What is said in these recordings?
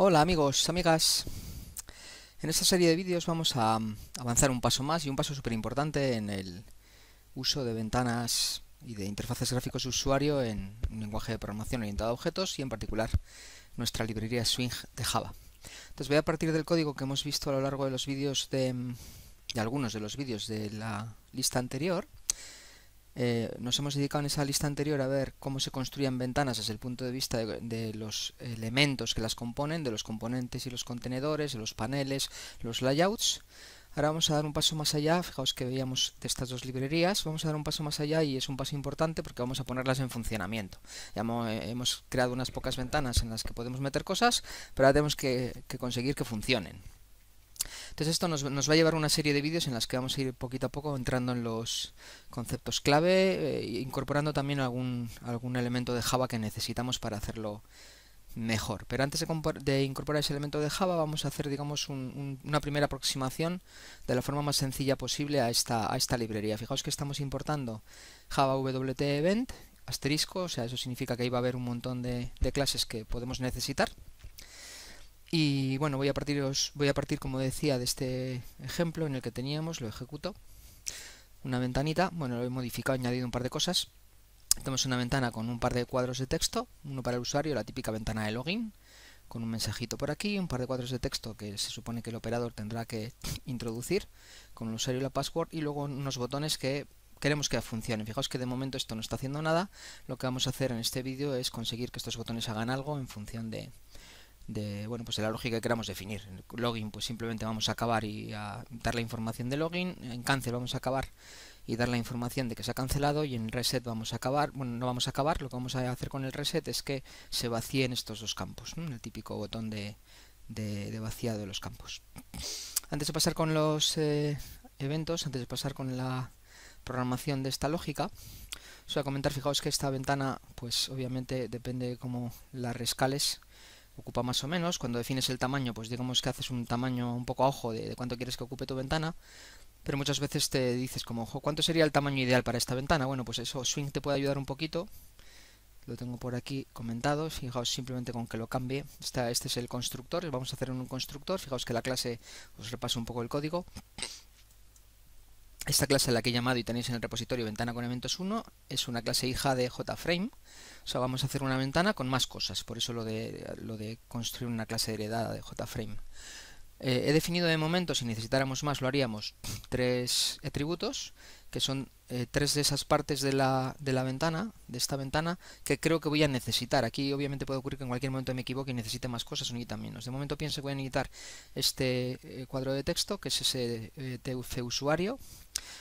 Hola amigos, amigas. En esta serie de vídeos vamos a mm, avanzar un paso más y un paso súper importante en el uso de ventanas y de interfaces gráficos de usuario en un lenguaje de programación orientado a objetos y en particular nuestra librería Swing de Java. Entonces voy a partir del código que hemos visto a lo largo de los vídeos de, mm, de algunos de los vídeos de la lista anterior eh, nos hemos dedicado en esa lista anterior a ver cómo se construían ventanas desde el punto de vista de, los elementos que las componen, de los componentes y los contenedores, de los paneles, los layouts. Ahora vamos a dar un paso más allá, fijaos que veíamos de estas dos librerías, vamos a dar un paso más allá y es un paso importante porque vamos a ponerlas en funcionamiento. Ya eh, hemos creado unas pocas ventanas en las que podemos meter cosas, pero ahora tenemos que conseguir que funcionen. Entonces esto nos, va a llevar una serie de vídeos en las que vamos a ir poquito a poco entrando en los conceptos clave, eh, e incorporando también algún, elemento de Java que necesitamos para hacerlo mejor. Pero antes de, incorporar ese elemento de Java vamos a hacer digamos una primera aproximación de la forma más sencilla posible a esta, librería. Fijaos que estamos importando Java WT Event asterisco, o sea, eso significa que ahí va a haber un montón de clases que podemos necesitar. Y bueno, voy a, partir, voy a partir, como decía, de este ejemplo en el que teníamos, lo ejecuto. Una ventanita, bueno, lo he modificado, he añadido un par de cosas. Tenemos una ventana con un par de cuadros de texto, uno para el usuario, la típica ventana de login, con un mensajito por aquí, un par de cuadros de texto que se supone que el operador tendrá que introducir, con el usuario y la password, y luego unos botones que queremos que funcionen, Fijaos que de momento esto no está haciendo nada. Lo que vamos a hacer en este vídeo es conseguir que estos botones hagan algo en función de, de bueno pues la lógica que queramos definir. En login pues simplemente vamos a acabar y a dar la información de login, en cancel vamos a acabar y dar la información de que se ha cancelado y en reset vamos a acabar, bueno no vamos a acabar, lo que vamos a hacer con el reset es que se vacíen estos dos campos, el típico botón de, de, de, vaciado de los campos. Antes de pasar con los eh, eventos, antes de pasar con la programación de esta lógica, os voy a comentar, fijaos que esta ventana, pues obviamente depende cómo la rescales, ocupa más o menos. Cuando defines el tamaño, pues digamos que haces un tamaño un poco a ojo de, cuánto quieres que ocupe tu ventana, pero muchas veces te dices como, ojo, ¿cuánto sería el tamaño ideal para esta ventana? Bueno, pues eso, Swing te puede ayudar un poquito. Lo tengo por aquí comentado, fijaos simplemente con que lo cambie. Este, este es el constructor, vamos a hacer un constructor, fijaos que la clase os repaso un poco el código. Esta clase la que he llamado y tenéis en el repositorio ventana con eventos 1 es una clase hija de JFrame. O sea, vamos a hacer una ventana con más cosas, por eso lo de, lo de construir una clase heredada de JFrame. Eh, he definido de momento, si necesitáramos más lo haríamos, tres atributos, que son eh, tres de esas partes de la, de la ventana, de esta ventana, que creo que voy a necesitar. Aquí obviamente puede ocurrir que en cualquier momento me equivoque y necesite más cosas o necesite menos. De momento pienso que voy a necesitar este eh, cuadro de texto, que es ese eh, usuario.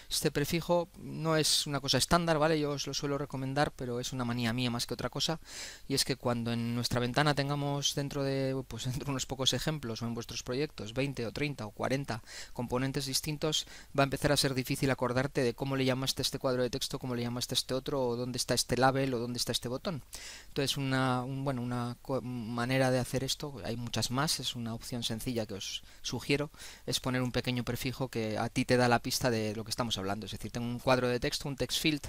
Este prefijo no es una cosa estándar, ¿vale? Yo os lo suelo recomendar, pero es una manía mía más que otra cosa. Y es que cuando en nuestra ventana tengamos dentro de, pues dentro de unos pocos ejemplos o en vuestros proyectos 20 o 30 o 40 componentes distintos, va a empezar a ser difícil acordarte de cómo le llamas este, este cuadro de texto, cómo le llamaste este otro, o dónde está este label, o dónde está este botón. Entonces, una, bueno, una manera de hacer esto, hay muchas más, es una opción sencilla que os sugiero, es poner un pequeño prefijo que a ti te da la pista de lo que estamos hablando. Es decir, tengo un cuadro de texto, un text field,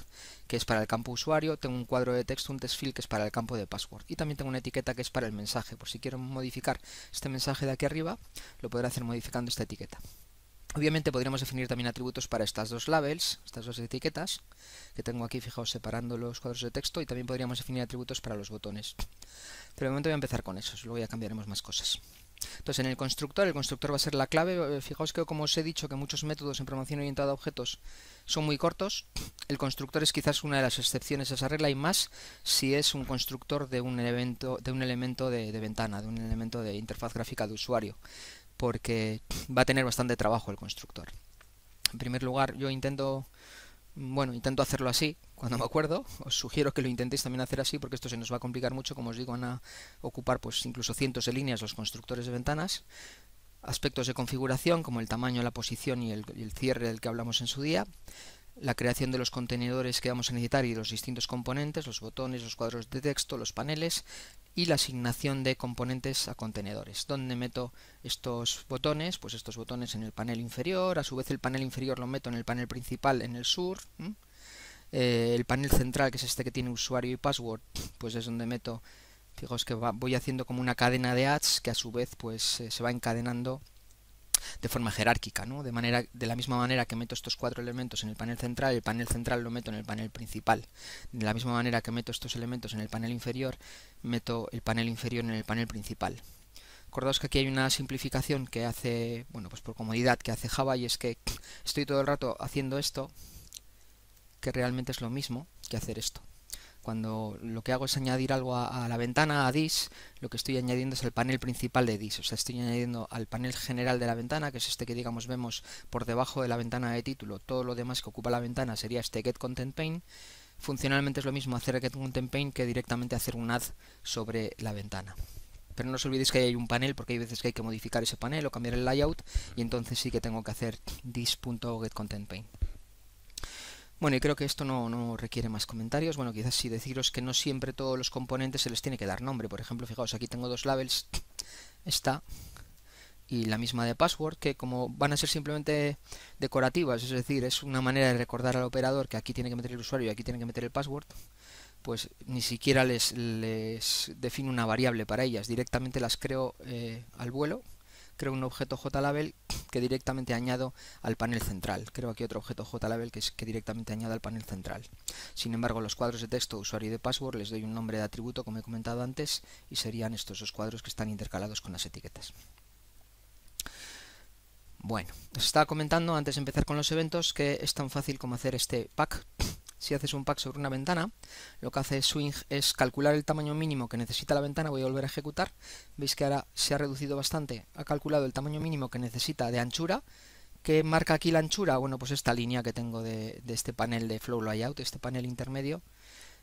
que es para el campo usuario, tengo un cuadro de texto, un text field, que es para el campo de password. Y también tengo una etiqueta que es para el mensaje, por si quiero modificar este mensaje de aquí arriba, lo podré hacer modificando esta etiqueta. Obviamente podríamos definir también atributos para estas dos labels, estas dos etiquetas, que tengo aquí fijaos, separando los cuadros de texto, y también podríamos definir atributos para los botones. Pero de momento voy a empezar con eso, luego ya cambiaremos más cosas. Entonces, en el constructor, el constructor va a ser la clave. Eh, fijaos que, como os he dicho, que muchos métodos en promoción orientada a objetos son muy cortos. El constructor es quizás una de las excepciones a esa regla y más si es un constructor de un elemento de, un elemento de ventana, de un elemento de interfaz gráfica de usuario porque va a tener bastante trabajo el constructor. En primer lugar, yo intento, bueno, intento hacerlo así, cuando me acuerdo. Os sugiero que lo intentéis también hacer así, porque esto se nos va a complicar mucho. Como os digo, van a ocupar pues incluso cientos de líneas los constructores de ventanas. Aspectos de configuración, como el tamaño, la posición y el, y el cierre del que hablamos en su día la creación de los contenedores que vamos a necesitar y los distintos componentes, los botones, los cuadros de texto, los paneles y la asignación de componentes a contenedores. ¿Dónde meto estos botones? Pues estos botones en el panel inferior, a su vez el panel inferior lo meto en el panel principal en el sur. Eh, el panel central, que es este que tiene usuario y password, pues es donde meto, fijaos que voy haciendo como una cadena de ads que a su vez pues eh, se va encadenando de forma jerárquica, ¿no? De, manera, de la misma manera que meto estos cuatro elementos en el panel central, el panel central lo meto en el panel principal. De la misma manera que meto estos elementos en el panel inferior, meto el panel inferior en el panel principal. Acordaos que aquí hay una simplificación que hace, bueno, pues por comodidad que hace Java y es que estoy todo el rato haciendo esto, que realmente es lo mismo que hacer esto cuando lo que hago es añadir algo a, la ventana, a dis, lo que estoy añadiendo es el panel principal de dis. O sea, estoy añadiendo al panel general de la ventana, que es este que digamos vemos por debajo de la ventana de título. Todo lo demás que ocupa la ventana sería este get content Funcionalmente es lo mismo hacer get content que directamente hacer un add sobre la ventana pero no os olvidéis que hay un panel porque hay veces que hay que modificar ese panel o cambiar el layout y entonces sí que tengo que hacer this.getcontentPane. Bueno, y creo que esto no, requiere más comentarios. Bueno, quizás sí deciros que no siempre todos los componentes se les tiene que dar nombre. Por ejemplo, fijaos, aquí tengo dos labels, esta y la misma de password, que como van a ser simplemente decorativas, es decir, es una manera de recordar al operador que aquí tiene que meter el usuario y aquí tiene que meter el password, pues ni siquiera les, les defino una variable para ellas. Directamente las creo eh, al vuelo creo un objeto JLabel que directamente añado al panel central. Creo aquí otro objeto JLabel que, que directamente añado al panel central. Sin embargo, los cuadros de texto, usuario y de password les doy un nombre de atributo como he comentado antes y serían estos dos cuadros que están intercalados con las etiquetas. Bueno, os estaba comentando antes de empezar con los eventos que es tan fácil como hacer este pack si haces un pack sobre una ventana, lo que hace Swing es calcular el tamaño mínimo que necesita la ventana, voy a volver a ejecutar, veis que ahora se ha reducido bastante, ha calculado el tamaño mínimo que necesita de anchura, ¿qué marca aquí la anchura? Bueno, pues esta línea que tengo de, de este panel de Flow Layout, este panel intermedio,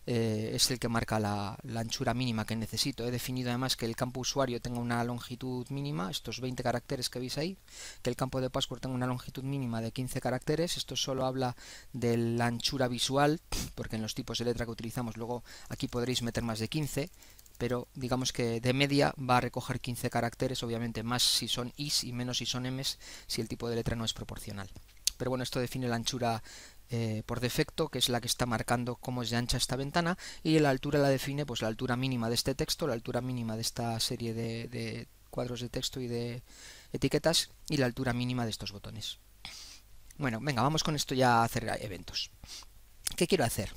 eh, es el que marca la, anchura mínima que necesito. He definido además que el campo usuario tenga una longitud mínima, estos 20 caracteres que veis ahí, que el campo de password tenga una longitud mínima de 15 caracteres, esto solo habla de la anchura visual, porque en los tipos de letra que utilizamos luego aquí podréis meter más de 15, pero digamos que de media va a recoger 15 caracteres, obviamente más si son is y menos si son ms, si el tipo de letra no es proporcional pero bueno, esto define la anchura eh, por defecto, que es la que está marcando cómo es de ancha esta ventana, y la altura la define pues la altura mínima de este texto, la altura mínima de esta serie de, de cuadros de texto y de etiquetas, y la altura mínima de estos botones. Bueno, venga, vamos con esto ya a hacer eventos. ¿Qué quiero hacer?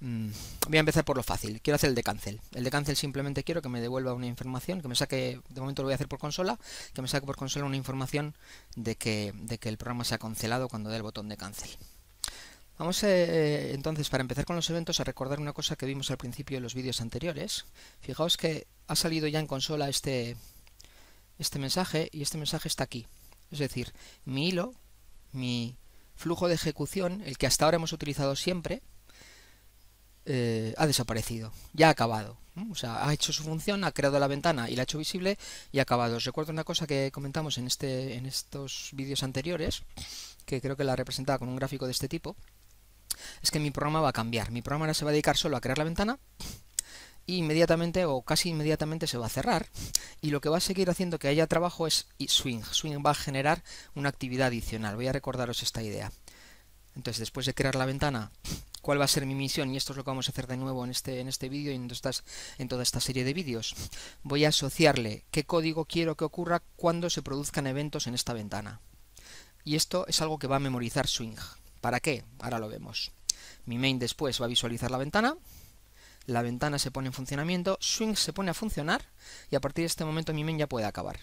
Mm, voy a empezar por lo fácil. Quiero hacer el de cancel. El de cancel simplemente quiero que me devuelva una información, que me saque, de momento lo voy a hacer por consola, que me saque por consola una información de que, el programa se ha cancelado cuando dé el botón de cancel. Vamos eh, eh, entonces, para empezar con los eventos, a recordar una cosa que vimos al principio de los vídeos anteriores. Fijaos que ha salido ya en consola este, este mensaje y este mensaje está aquí. Es decir, mi hilo, mi flujo de ejecución, el que hasta ahora hemos utilizado siempre, eh, ha desaparecido, ya ha acabado. O sea, ha hecho su función, ha creado la ventana y la ha hecho visible y ha acabado. Os recuerdo una cosa que comentamos en, este, en estos vídeos anteriores, que creo que la representaba con un gráfico de este tipo, es que mi programa va a cambiar. Mi programa ahora se va a dedicar solo a crear la ventana y inmediatamente o casi inmediatamente se va a cerrar y lo que va a seguir haciendo que haya trabajo es swing. Swing va a generar una actividad adicional. Voy a recordaros esta idea. Entonces, después de crear la ventana, cuál va a ser mi misión y esto es lo que vamos a hacer de nuevo en este, en este vídeo y en, en toda esta serie de vídeos. Voy a asociarle qué código quiero que ocurra cuando se produzcan eventos en esta ventana. Y esto es algo que va a memorizar Swing. ¿Para qué? Ahora lo vemos. Mi main después va a visualizar la ventana, la ventana se pone en funcionamiento, Swing se pone a funcionar y a partir de este momento mi main ya puede acabar.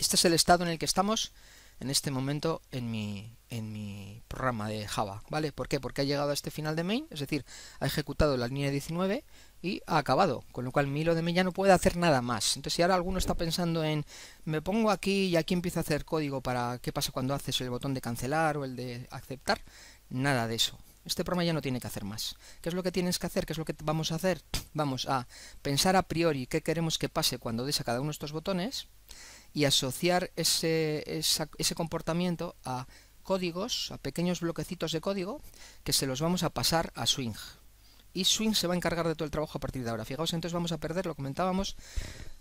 Este es el estado en el que estamos en este momento en mi, en mi programa de Java, ¿vale? ¿Por qué? Porque ha llegado a este final de main, es decir, ha ejecutado la línea 19 y ha acabado, con lo cual mi hilo de main ya no puede hacer nada más. Entonces, si ahora alguno está pensando en, me pongo aquí y aquí empiezo a hacer código para qué pasa cuando haces el botón de cancelar o el de aceptar, nada de eso, este programa ya no tiene que hacer más. ¿Qué es lo que tienes que hacer? ¿Qué es lo que vamos a hacer? Vamos a pensar a priori qué queremos que pase cuando des a cada uno de estos botones y asociar ese, ese comportamiento a códigos, a pequeños bloquecitos de código que se los vamos a pasar a Swing. Y Swing se va a encargar de todo el trabajo a partir de ahora. Fijaos, entonces vamos a perder, lo comentábamos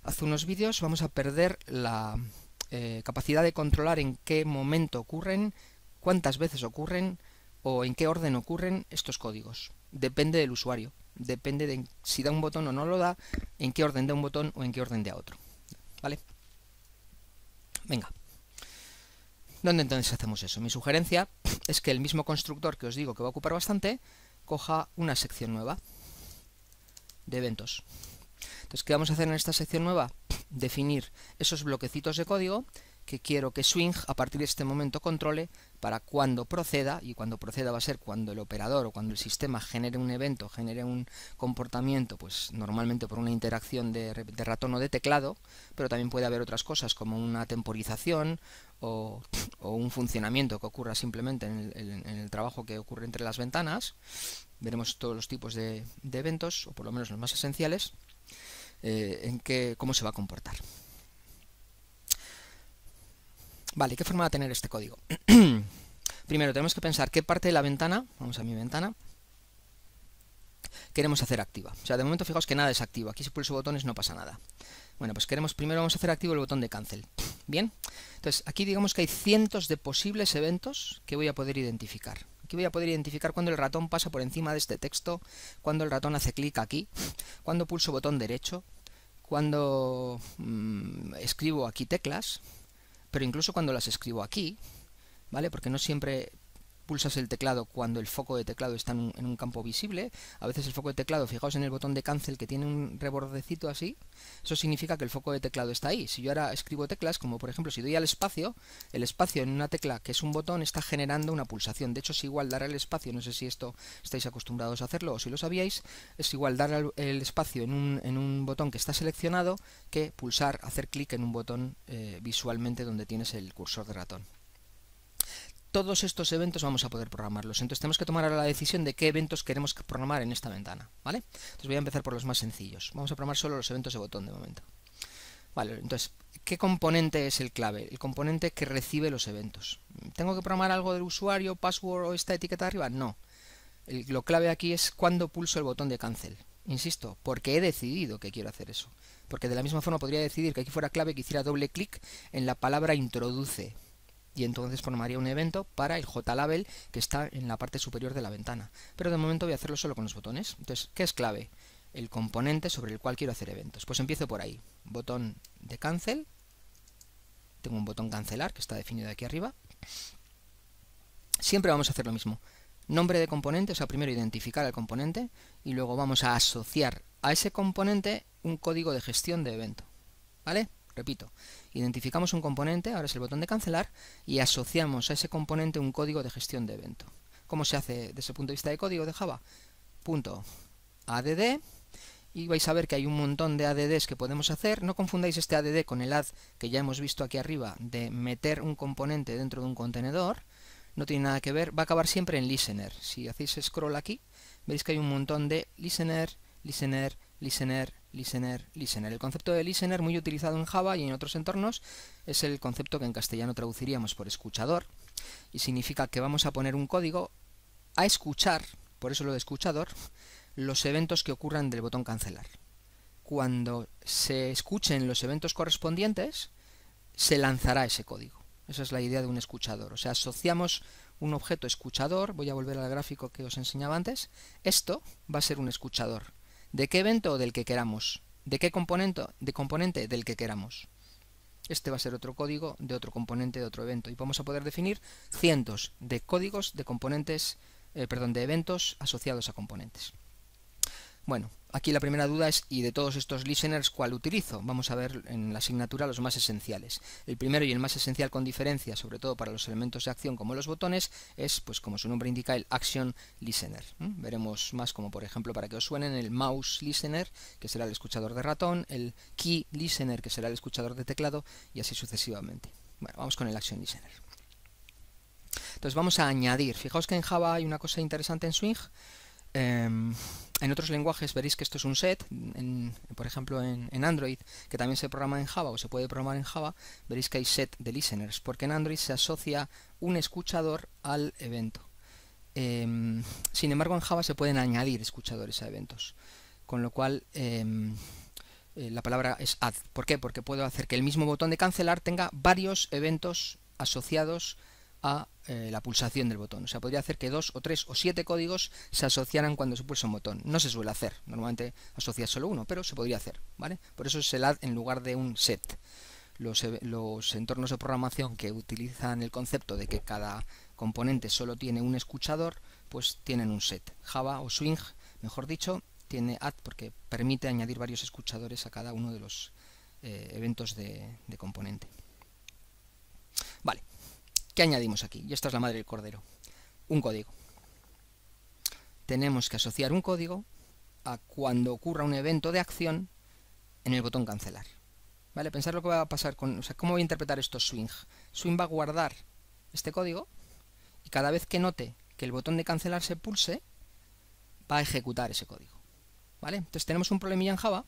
hace unos vídeos, vamos a perder la eh, capacidad de controlar en qué momento ocurren, cuántas veces ocurren, o en qué orden ocurren estos códigos. Depende del usuario, depende de si da un botón o no lo da, en qué orden da un botón o en qué orden da otro. ¿Vale? Venga. ¿Dónde entonces hacemos eso? Mi sugerencia es que el mismo constructor que os digo que va a ocupar bastante, coja una sección nueva de eventos. Entonces, ¿qué vamos a hacer en esta sección nueva? Definir esos bloquecitos de código que quiero que swing a partir de este momento controle para cuando proceda, y cuando proceda va a ser cuando el operador o cuando el sistema genere un evento, genere un comportamiento, pues normalmente por una interacción de, ratón o de teclado, pero también puede haber otras cosas como una temporización o, un funcionamiento que ocurra simplemente en el, trabajo que ocurre entre las ventanas. Veremos todos los tipos de, eventos, o por lo menos los más esenciales, eh, en cómo se va a comportar. Vale, ¿qué forma va a tener este código? Primero tenemos que pensar qué parte de la ventana, vamos a mi ventana, queremos hacer activa. O sea, de momento fijaos que nada es activo. Aquí si pulso botones no pasa nada. Bueno, pues queremos primero vamos a hacer activo el botón de cancel. Bien, entonces aquí digamos que hay cientos de posibles eventos que voy a poder identificar. Aquí voy a poder identificar cuando el ratón pasa por encima de este texto, cuando el ratón hace clic aquí, cuando pulso botón derecho, cuando mm, escribo aquí teclas, pero incluso cuando las escribo aquí, ¿vale? Porque no siempre pulsas el teclado cuando el foco de teclado está en un, campo visible. A veces el foco de teclado, fijaos en el botón de cancel que tiene un rebordecito así, eso significa que el foco de teclado está ahí. Si yo ahora escribo teclas, como por ejemplo si doy al espacio, el espacio en una tecla que es un botón está generando una pulsación. De hecho es igual dar al espacio, no sé si esto estáis acostumbrados a hacerlo o si lo sabíais, es igual dar el espacio en un, en un, botón que está seleccionado que pulsar, hacer clic en un botón eh, visualmente donde tienes el cursor de ratón todos estos eventos vamos a poder programarlos. Entonces tenemos que tomar ahora la decisión de qué eventos queremos programar en esta ventana, ¿vale? Entonces voy a empezar por los más sencillos. Vamos a programar solo los eventos de botón de momento. Vale, entonces, ¿qué componente es el clave? El componente que recibe los eventos. ¿Tengo que programar algo del usuario, password o esta etiqueta arriba? No. lo clave aquí es cuando pulso el botón de cancel. Insisto, porque he decidido que quiero hacer eso. Porque de la misma forma podría decidir que aquí fuera clave que hiciera doble clic en la palabra introduce, y entonces formaría un evento para el JLabel que está en la parte superior de la ventana. Pero de momento voy a hacerlo solo con los botones. Entonces, ¿qué es clave? El componente sobre el cual quiero hacer eventos. Pues empiezo por ahí. Botón de cancel. Tengo un botón cancelar que está definido aquí arriba. Siempre vamos a hacer lo mismo. Nombre de componente, o sea, primero identificar al componente y luego vamos a asociar a ese componente un código de gestión de evento. ¿Vale? Repito, identificamos un componente, ahora es el botón de cancelar, y asociamos a ese componente un código de gestión de evento. ¿Cómo se hace desde el punto de vista de código de Java? Punto ADD, y vais a ver que hay un montón de ADDs que podemos hacer. No confundáis este ADD con el add que ya hemos visto aquí arriba de meter un componente dentro de un contenedor. No tiene nada que ver, va a acabar siempre en listener. Si hacéis scroll aquí, veis que hay un montón de listener, listener, listener, listener, listener. El concepto de listener, muy utilizado en Java y en otros entornos, es el concepto que en castellano traduciríamos por escuchador y significa que vamos a poner un código a escuchar, por eso lo de escuchador, los eventos que ocurran del botón cancelar. Cuando se escuchen los eventos correspondientes, se lanzará ese código. Esa es la idea de un escuchador. O sea, asociamos un objeto escuchador, voy a volver al gráfico que os enseñaba antes, esto va a ser un escuchador. ¿De qué evento? o Del que queramos. ¿De qué componente? De componente del que queramos. Este va a ser otro código de otro componente de otro evento. Y vamos a poder definir cientos de códigos de componentes, eh, perdón, de eventos asociados a componentes. Bueno, aquí la primera duda es, ¿y de todos estos listeners cuál utilizo? Vamos a ver en la asignatura los más esenciales. El primero y el más esencial con diferencia, sobre todo para los elementos de acción como los botones, es, pues como su nombre indica, el Action Listener. Veremos más como, por ejemplo, para que os suenen, el Mouse Listener, que será el escuchador de ratón, el Key Listener, que será el escuchador de teclado, y así sucesivamente. Bueno, vamos con el Action Listener. Entonces vamos a añadir. Fijaos que en Java hay una cosa interesante en Swing. Em, en otros lenguajes veréis que esto es un set, por ejemplo en, Android, que también se programa en Java o se puede programar en Java, veréis que hay set de listeners, porque en Android se asocia un escuchador al evento. Em, sin embargo, en Java se pueden añadir escuchadores a eventos, con lo cual em, eh, la palabra es add. ¿Por qué? Porque puedo hacer que el mismo botón de cancelar tenga varios eventos asociados a eh, la pulsación del botón. O sea, podría hacer que dos o tres o siete códigos se asociaran cuando se pulsa un botón. No se suele hacer, normalmente asocia solo uno, pero se podría hacer, ¿vale? Por eso es el add en lugar de un set. E, los, entornos de programación que utilizan el concepto de que cada componente solo tiene un escuchador, pues tienen un set. Java o Swing, mejor dicho, tiene add porque permite añadir varios escuchadores a cada uno de los eh, eventos de, de componente. Vale. ¿Qué añadimos aquí? Y esta es la madre del cordero. Un código. Tenemos que asociar un código a cuando ocurra un evento de acción en el botón cancelar. ¿Vale? Pensar lo que va a pasar con... O sea, ¿cómo voy a interpretar esto swing? Swing va a guardar este código y cada vez que note que el botón de cancelar se pulse, va a ejecutar ese código. ¿Vale? Entonces tenemos un problemilla en Java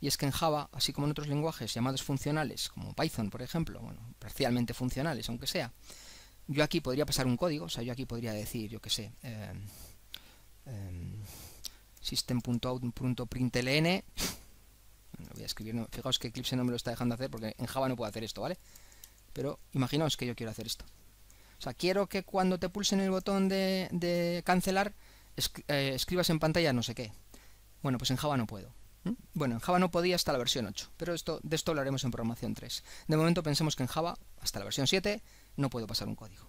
y es que en Java, así como en otros lenguajes llamados funcionales, como Python, por ejemplo, bueno, parcialmente funcionales, aunque sea, yo aquí podría pasar un código, o sea, yo aquí podría decir, yo qué sé, em, em, system.out.println voy a escribir, fijaos que Eclipse no me lo está dejando hacer porque en Java no puedo hacer esto, ¿vale? Pero imaginaos que yo quiero hacer esto. O sea, quiero que cuando te pulsen el botón de, cancelar, eh, escribas en pantalla no sé qué. Bueno, pues en Java no puedo. Bueno, en Java no podía hasta la versión 8, pero esto, de esto lo haremos en programación 3. De momento pensemos que en Java, hasta la versión 7, no puedo pasar un código.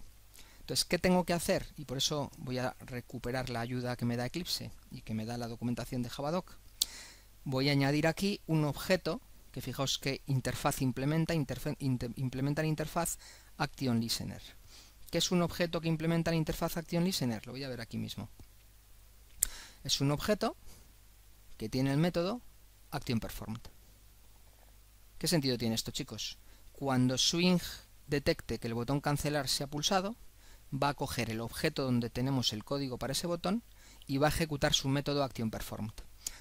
Entonces, ¿qué tengo que hacer? Y por eso voy a recuperar la ayuda que me da Eclipse y que me da la documentación de Javadoc. Voy a añadir aquí un objeto que fijaos que interfaz implementa, implementa la interfaz actionListener Listener. ¿Qué es un objeto que implementa la interfaz actionListener Lo voy a ver aquí mismo. Es un objeto que tiene el método actionPerformed ¿Qué sentido tiene esto, chicos? Cuando Swing detecte que el botón cancelar se ha pulsado, va a coger el objeto donde tenemos el código para ese botón y va a ejecutar su método performed.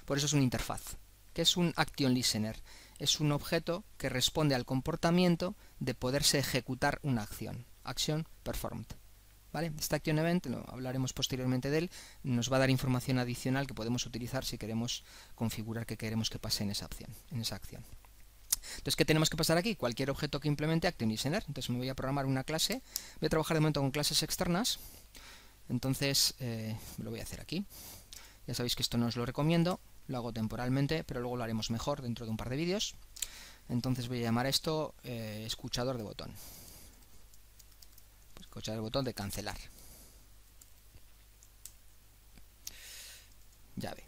Por eso es una interfaz, que es un listener, Es un objeto que responde al comportamiento de poderse ejecutar una acción. Action performed. ¿Vale? Este action event, lo hablaremos posteriormente de él, nos va a dar información adicional que podemos utilizar si queremos configurar que queremos que pase en esa, en esa acción. Entonces, ¿qué tenemos que pasar aquí? Cualquier objeto que implemente ActionListener. Entonces me voy a programar una clase. Voy a trabajar de momento con clases externas. Entonces, eh, lo voy a hacer aquí. Ya sabéis que esto no os lo recomiendo. Lo hago temporalmente, pero luego lo haremos mejor dentro de un par de vídeos. Entonces voy a llamar esto eh, escuchador de botón. Escuchar el botón de cancelar. Llave.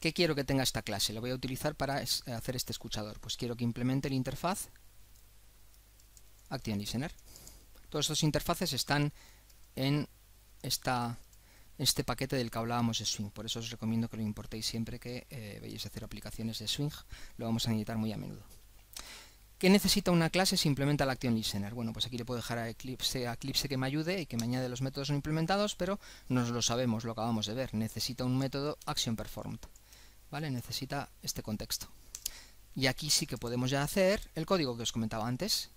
¿Qué quiero que tenga esta clase? Lo voy a utilizar para hacer este escuchador. Pues quiero que implemente la interfaz ActionListener. Todas estas interfaces están en este paquete del que hablábamos de Swing. Por eso os recomiendo que lo importéis siempre que eh, vayáis a hacer aplicaciones de Swing. Lo vamos a necesitar muy a menudo. ¿Qué necesita una clase si implementa la ActionListener? Bueno, pues aquí le puedo dejar a Eclipse, que me ayude y que me añade los métodos no implementados, pero nos lo sabemos, lo acabamos de ver. Necesita un método ActionPerformed. ¿vale? Necesita este contexto. Y aquí sí que podemos ya hacer el código que os comentaba antes,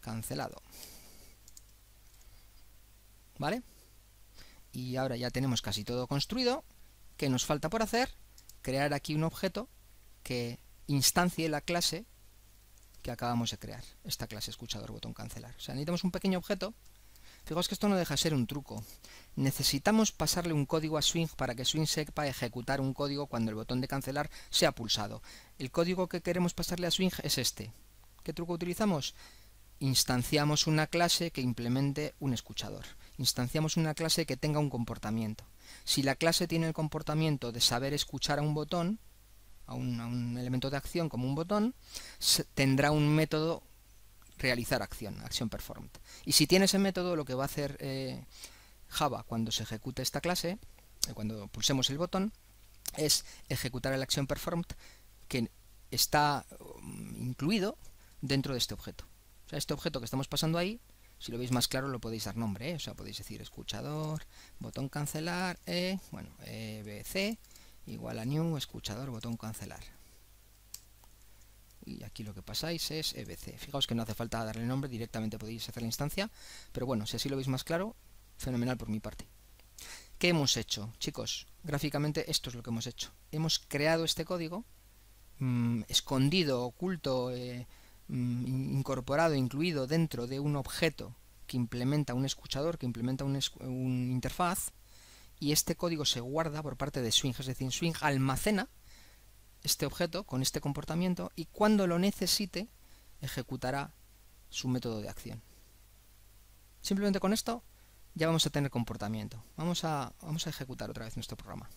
cancelado. ¿Vale? Y ahora ya tenemos casi todo construido. ¿Qué nos falta por hacer? Crear aquí un objeto que instancie la clase que acabamos de crear, esta clase escuchador botón cancelar. O sea, necesitamos un pequeño objeto Fijaos que esto no deja de ser un truco. Necesitamos pasarle un código a Swing para que Swing sepa ejecutar un código cuando el botón de cancelar sea pulsado. El código que queremos pasarle a Swing es este. ¿Qué truco utilizamos? Instanciamos una clase que implemente un escuchador. Instanciamos una clase que tenga un comportamiento. Si la clase tiene el comportamiento de saber escuchar a un botón, a un, a un elemento de acción como un botón, tendrá un método realizar acción, acción performed. Y si tiene ese método, lo que va a hacer eh, Java cuando se ejecute esta clase, eh, cuando pulsemos el botón, es ejecutar la acción performed que está mm, incluido dentro de este objeto. O sea, este objeto que estamos pasando ahí, si lo veis más claro, lo podéis dar nombre. ¿eh? O sea, podéis decir escuchador, botón cancelar, e, bueno, EBC, igual a new, escuchador, botón cancelar y aquí lo que pasáis es EBC. Fijaos que no hace falta darle nombre, directamente podéis hacer la instancia, pero bueno, si así lo veis más claro, fenomenal por mi parte. ¿Qué hemos hecho? Chicos, gráficamente esto es lo que hemos hecho. Hemos creado este código, mm, escondido, oculto, eh, mm, incorporado, incluido dentro de un objeto que implementa un escuchador, que implementa un, interfaz, y este código se guarda por parte de Swing, es decir, Swing almacena este objeto con este comportamiento y cuando lo necesite ejecutará su método de acción. Simplemente con esto ya vamos a tener comportamiento. Vamos a, vamos a ejecutar otra vez nuestro programa.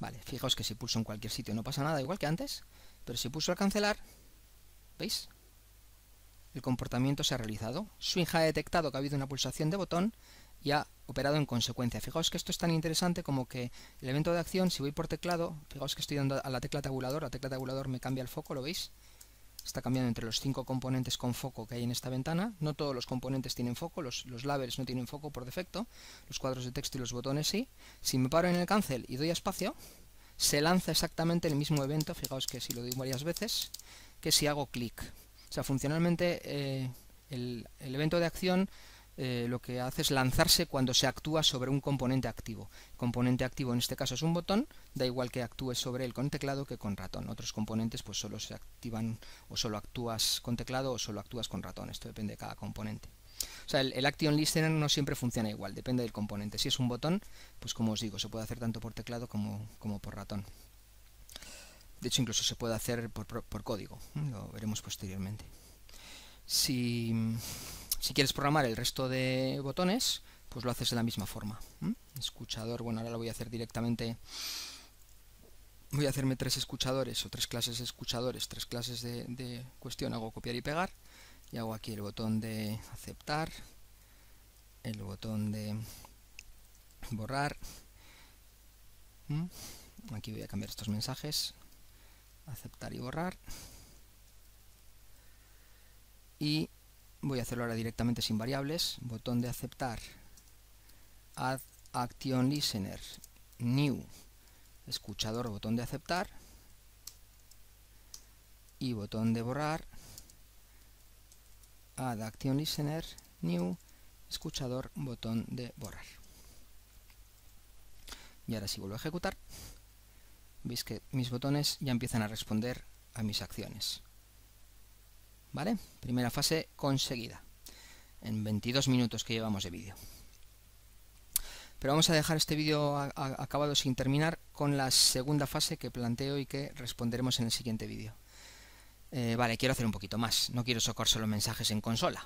Vale, fijaos que si pulso en cualquier sitio no pasa nada, igual que antes, pero si pulso al cancelar, ¿veis? El comportamiento se ha realizado. Swing ha detectado que ha habido una pulsación de botón y ha operado en consecuencia. Fijaos que esto es tan interesante como que el evento de acción, si voy por teclado, fijaos que estoy dando a la tecla tabulador, la tecla tabulador me cambia el foco, ¿lo veis? Está cambiando entre los cinco componentes con foco que hay en esta ventana. No todos los componentes tienen foco, los, los labels no tienen foco por defecto, los cuadros de texto y los botones sí. Si me paro en el cancel y doy a espacio, se lanza exactamente el mismo evento, fijaos que si lo doy varias veces, que si hago clic. O sea, funcionalmente eh, el, el evento de acción eh, lo que hace es lanzarse cuando se actúa sobre un componente activo. Componente activo en este caso es un botón, da igual que actúe sobre él con teclado que con ratón. Otros componentes pues solo se activan o solo actúas con teclado o solo actúas con ratón. Esto depende de cada componente. O sea, el, Action Listener no siempre funciona igual, depende del componente. Si es un botón, pues como os digo, se puede hacer tanto por teclado como, como por ratón. De hecho, incluso se puede hacer por código, lo veremos posteriormente. Si si quieres programar el resto de botones, pues lo haces de la misma forma. Escuchador, bueno, ahora lo voy a hacer directamente. Voy a hacerme tres escuchadores o tres clases de escuchadores, tres clases de, cuestión. Hago copiar y pegar y hago aquí el botón de aceptar, el botón de borrar. Aquí voy a cambiar estos mensajes. Aceptar y borrar. Y voy a hacerlo ahora directamente sin variables, botón de aceptar, add action listener, new, escuchador, botón de aceptar, y botón de borrar, add action listener, new, escuchador, botón de borrar. Y ahora si vuelvo a ejecutar, veis que mis botones ya empiezan a responder a mis acciones. ¿vale? Primera fase conseguida, en 22 minutos que llevamos de vídeo. Pero vamos a dejar este vídeo acabado sin terminar con la segunda fase que planteo y que responderemos en el siguiente vídeo. Eh, vale, quiero hacer un poquito más, no quiero socar solo mensajes en consola.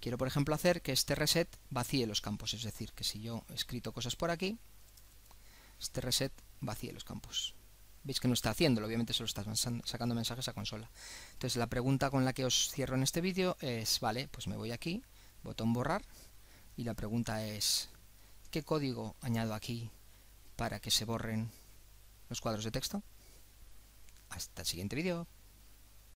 Quiero, por ejemplo, hacer que este reset vacíe los campos, es decir, que si yo he escrito cosas por aquí, este reset vacíe los campos. Veis que no está haciéndolo, obviamente solo está sacando mensajes a consola. Entonces la pregunta con la que os cierro en este vídeo es, vale, pues me voy aquí, botón borrar, y la pregunta es, ¿qué código añado aquí para que se borren los cuadros de texto? Hasta el siguiente vídeo.